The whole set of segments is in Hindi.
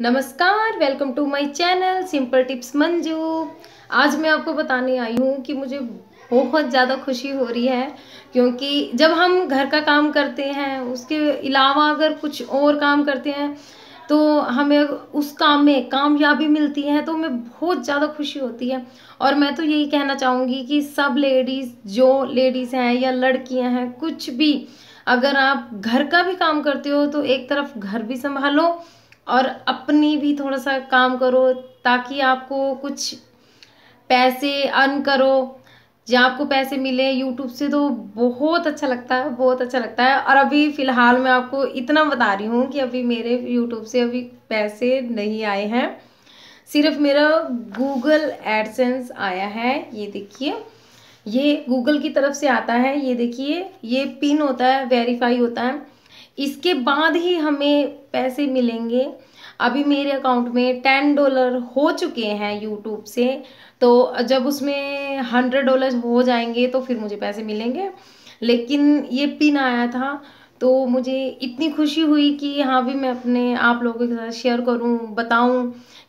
नमस्कार welcome to my channel simple tips Manju आज मैं आपको बताने आई हूँ कि मुझे बहुत ज़्यादा खुशी हो रही है क्योंकि जब हम घर का काम करते हैं उसके अलावा अगर कुछ और काम करते हैं तो हमें उस काम में कामयाबी मिलती है तो हमें बहुत ज़्यादा खुशी होती है और मैं तो यही कहना चाहूँगी कि सब लेडीज़ जो लेडीज़ हैं या लड़कियाँ हैं कुछ भी अगर आप घर का भी काम करते हो तो एक तरफ घर भी संभालो और अपनी भी थोड़ा सा काम करो ताकि आपको कुछ पैसे अर्न करो जहाँ आपको पैसे मिले यूट्यूब से तो बहुत अच्छा लगता है बहुत अच्छा लगता है और अभी फ़िलहाल मैं आपको इतना बता रही हूँ कि अभी मेरे यूट्यूब से अभी पैसे नहीं आए हैं सिर्फ मेरा गूगल एडसेंस आया है ये देखिए ये गूगल की तरफ से आता है ये देखिए ये पिन होता है वेरीफाई होता है इसके बाद ही हमें पैसे मिलेंगे अभी मेरे अकाउंट में टेन डॉलर हो चुके हैं यूट्यूब से तो जब उसमें हंड्रेड डॉलर हो जाएंगे तो फिर मुझे पैसे मिलेंगे लेकिन ये पिन आया था तो मुझे इतनी खुशी हुई कि हाँ भी मैं अपने आप लोगों के साथ शेयर करूँ बताऊँ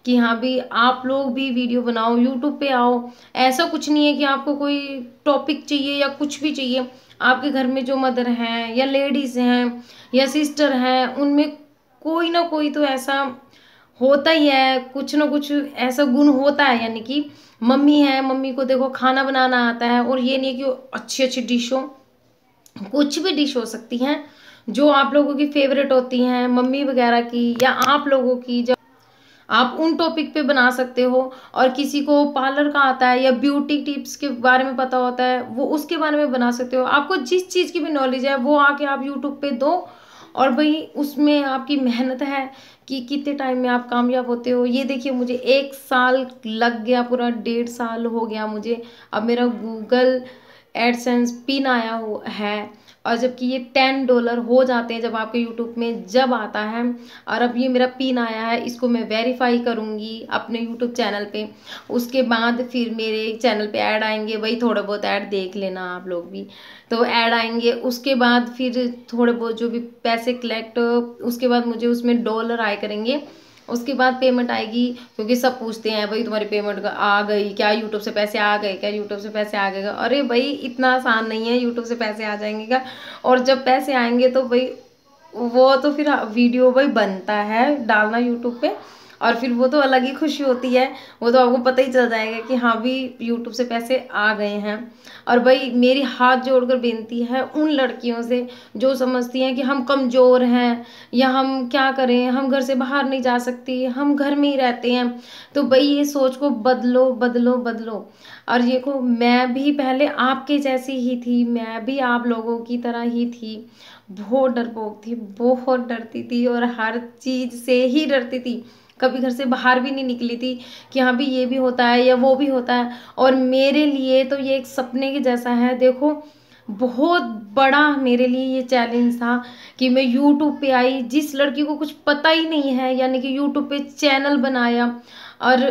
कि हाँ भी आप लोग भी वीडियो बनाओ यूट्यूब पे आओ ऐसा कुछ नहीं है कि आपको कोई टॉपिक चाहिए या कुछ भी चाहिए आपके घर में जो मदर हैं या लेडीज़ हैं या सिस्टर हैं उनमें कोई ना कोई तो ऐसा होता ही है कुछ ना कुछ ऐसा गुण होता है यानी कि मम्मी है मम्मी को देखो खाना बनाना आता है और ये नहीं कि अच्छी अच्छी डिश हो कुछ भी डिश हो सकती हैं जो आप लोगों की फेवरेट होती हैं मम्मी वगैरह की या आप लोगों की जब आप उन टॉपिक पे बना सकते हो और किसी को पार्लर का आता है या ब्यूटी टिप्स के बारे में पता होता है वो उसके बारे में बना सकते हो आपको जिस चीज़ की भी नॉलेज है वो आके आप यूट्यूब पे दो और भाई उसमें आपकी मेहनत है कि कितने टाइम में आप कामयाब होते हो ये देखिए मुझे एक साल लग गया पूरा डेढ़ साल हो गया मुझे अब मेरा गूगल एडसेंस पिन आया हुआ है और जबकि ये टेन डॉलर हो जाते हैं जब आपके यूट्यूब में जब आता है और अब ये मेरा पिन आया है इसको मैं वेरीफाई करूँगी अपने यूट्यूब चैनल पे उसके बाद फिर मेरे चैनल पे ऐड आएंगे वही थोड़ा बहुत ऐड देख लेना आप लोग भी तो ऐड आएंगे उसके बाद फिर थोड़े बहुत जो भी पैसे कलेक्ट उसके बाद मुझे उसमें डॉलर आए करेंगे उसके बाद पेमेंट आएगी क्योंकि सब पूछते हैं भाई तुम्हारी पेमेंट आ गई क्या यूट्यूब से पैसे आ गए क्या यूट्यूब से पैसे आ गए अरे भाई इतना आसान नहीं है यूट्यूब से पैसे आ जाएंगे क्या और जब पैसे आएंगे तो भाई वो तो फिर वीडियो भाई बनता है डालना यूट्यूब पे और फिर वो तो अलग ही खुशी होती है वो तो आपको पता ही चल जाएगा कि हाँ भी यूट्यूब से पैसे आ गए हैं और भाई मेरी हाथ जोड़कर बेनती है उन लड़कियों से जो समझती हैं कि हम कमज़ोर हैं या हम क्या करें हम घर से बाहर नहीं जा सकती हम घर में ही रहते हैं तो भाई ये सोच को बदलो बदलो बदलो और ये को मैं भी पहले आपके जैसी ही थी मैं भी आप लोगों की तरह ही थी बहुत डरपोक थी बहुत डरती थी और हर चीज़ से ही डरती थी कभी घर से बाहर भी नहीं निकली थी कि हाँ भी ये भी होता है या वो भी होता है और मेरे लिए तो ये एक सपने के जैसा है देखो बहुत बड़ा मेरे लिए ये चैलेंज था कि मैं यूट्यूब पे आई जिस लड़की को कुछ पता ही नहीं है यानी कि यूट्यूब पे चैनल बनाया और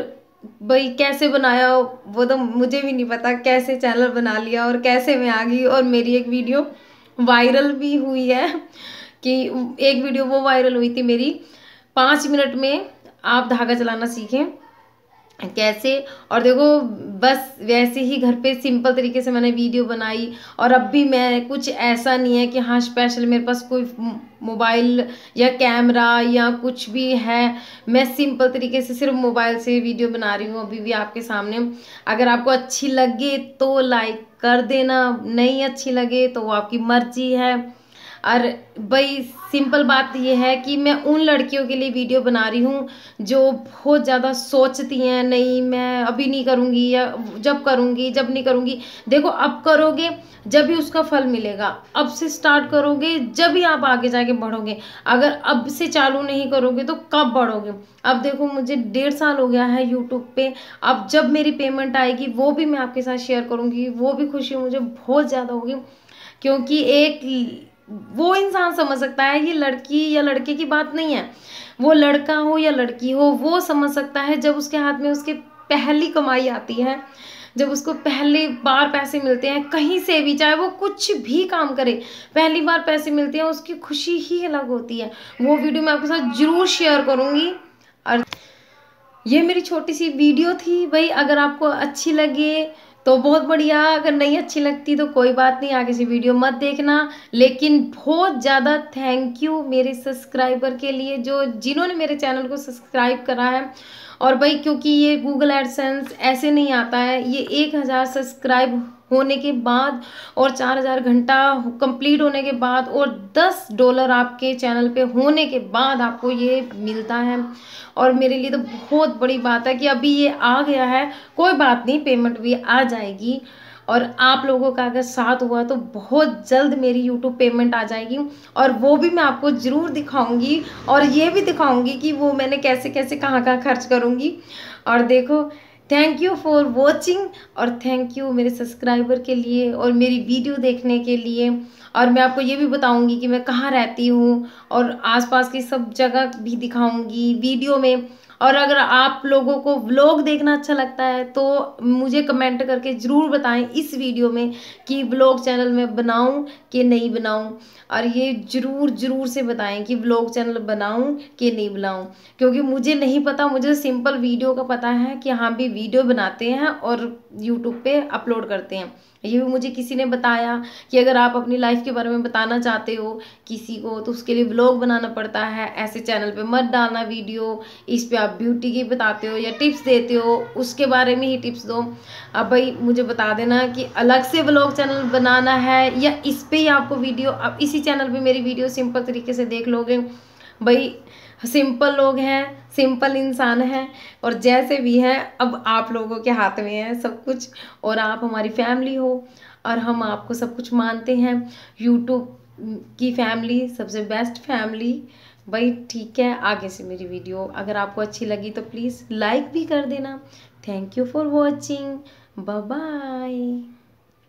भाई कैसे बनाया वो तो मुझे भी नहीं पता कैसे चैनल बना लिया और कैसे मैं आ गई और मेरी एक वीडियो वायरल भी हुई है कि एक वीडियो वो वायरल हुई थी मेरी पाँच मिनट में आप धागा चलाना सीखें कैसे और देखो बस वैसे ही घर पे सिंपल तरीके से मैंने वीडियो बनाई और अब भी मैं कुछ ऐसा नहीं है कि हाँ स्पेशल मेरे पास कोई मोबाइल या कैमरा या कुछ भी है मैं सिंपल तरीके से सिर्फ मोबाइल से वीडियो बना रही हूँ अभी भी आपके सामने अगर आपको अच्छी लगे तो लाइक कर देना नहीं अच्छी लगे तो वो आपकी मर्जी है और भाई सिंपल बात यह है कि मैं उन लड़कियों के लिए वीडियो बना रही हूँ जो बहुत ज़्यादा सोचती हैं नहीं मैं अभी नहीं करूँगी या जब करूँगी जब नहीं करूँगी देखो अब करोगे जब भी उसका फल मिलेगा अब से स्टार्ट करोगे जब भी आप आगे जाके बढ़ोगे अगर अब से चालू नहीं करोगे तो कब बढ़ोगे अब देखो मुझे डेढ़ साल हो गया है यूट्यूब पे अब जब मेरी पेमेंट आएगी वो भी मैं आपके साथ शेयर करूँगी वो भी खुशी मुझे बहुत ज़्यादा होगी क्योंकि एक वो इंसान समझ सकता है कि लड़की या लड़के की बात नहीं है वो लड़का हो या लड़की हो वो समझ सकता है जब उसके हाथ में उसके पहली कमाई आती है जब उसको पहली बार पैसे मिलते हैं कहीं से भी चाहे वो कुछ भी काम करे पहली बार पैसे मिलते हैं उसकी खुशी ही अलग होती है वो वीडियो मैं आपके साथ ज़रूर शेयर करूंगी और ये मेरी छोटी सी वीडियो थी भाई अगर आपको अच्छी लगे तो बहुत बढ़िया अगर नहीं अच्छी लगती तो कोई बात नहीं आगे से वीडियो मत देखना लेकिन बहुत ज़्यादा थैंक यू मेरे सब्सक्राइबर के लिए जो जिन्होंने मेरे चैनल को सब्सक्राइब करा है और भाई क्योंकि ये गूगल एडसेंस ऐसे नहीं आता है ये एक हज़ार सब्सक्राइब होने के बाद और चार हज़ार घंटा कंप्लीट होने के बाद और दस डॉलर आपके चैनल पे होने के बाद आपको ये मिलता है और मेरे लिए तो बहुत बड़ी बात है कि अभी ये आ गया है कोई बात नहीं पेमेंट भी आ जाएगी और आप लोगों का अगर साथ हुआ तो बहुत जल्द मेरी यूट्यूब पेमेंट आ जाएगी और वो भी मैं आपको ज़रूर दिखाऊंगी और ये भी दिखाऊंगी कि वो मैंने कैसे कैसे कहाँ कहाँ खर्च करूँगी और देखो थैंक यू फॉर वॉचिंग और थैंक यू मेरे सब्सक्राइबर के लिए और मेरी वीडियो देखने के लिए और मैं आपको ये भी बताऊंगी कि मैं कहाँ रहती हूँ और आसपास की सब जगह भी दिखाऊंगी वीडियो में और अगर आप लोगों को व्लॉग देखना अच्छा लगता है तो मुझे कमेंट करके ज़रूर बताएं इस वीडियो में कि व्लॉग चैनल मैं बनाऊं कि नहीं बनाऊं और ये ज़रूर ज़रूर से बताएं कि व्लॉग चैनल बनाऊं कि नहीं बनाऊं क्योंकि मुझे नहीं पता मुझे सिंपल वीडियो का पता है कि हाँ भी वीडियो बनाते हैं और यूट्यूब पे अपलोड करते हैं ये भी मुझे किसी ने बताया कि अगर आप अपनी लाइफ के बारे में बताना चाहते हो किसी को तो उसके लिए ब्लॉग बनाना पड़ता है ऐसे चैनल पे मत डालना वीडियो इस पर आप ब्यूटी की बताते हो या टिप्स देते हो उसके बारे में ही टिप्स दो अब भाई मुझे बता देना कि अलग से ब्लॉग चैनल बनाना है या इस पर ही आपको वीडियो आप इसी चैनल पर मेरी वीडियो सिंपल तरीके से देख लोगे भाई सिंपल लोग हैं सिंपल इंसान हैं और जैसे भी हैं अब आप लोगों के हाथ में है सब कुछ और आप हमारी फैमिली हो और हम आपको सब कुछ मानते हैं यूट्यूब की फैमिली सबसे बेस्ट फैमिली भाई ठीक है आगे से मेरी वीडियो अगर आपको अच्छी लगी तो प्लीज़ लाइक भी कर देना thank you for watching bye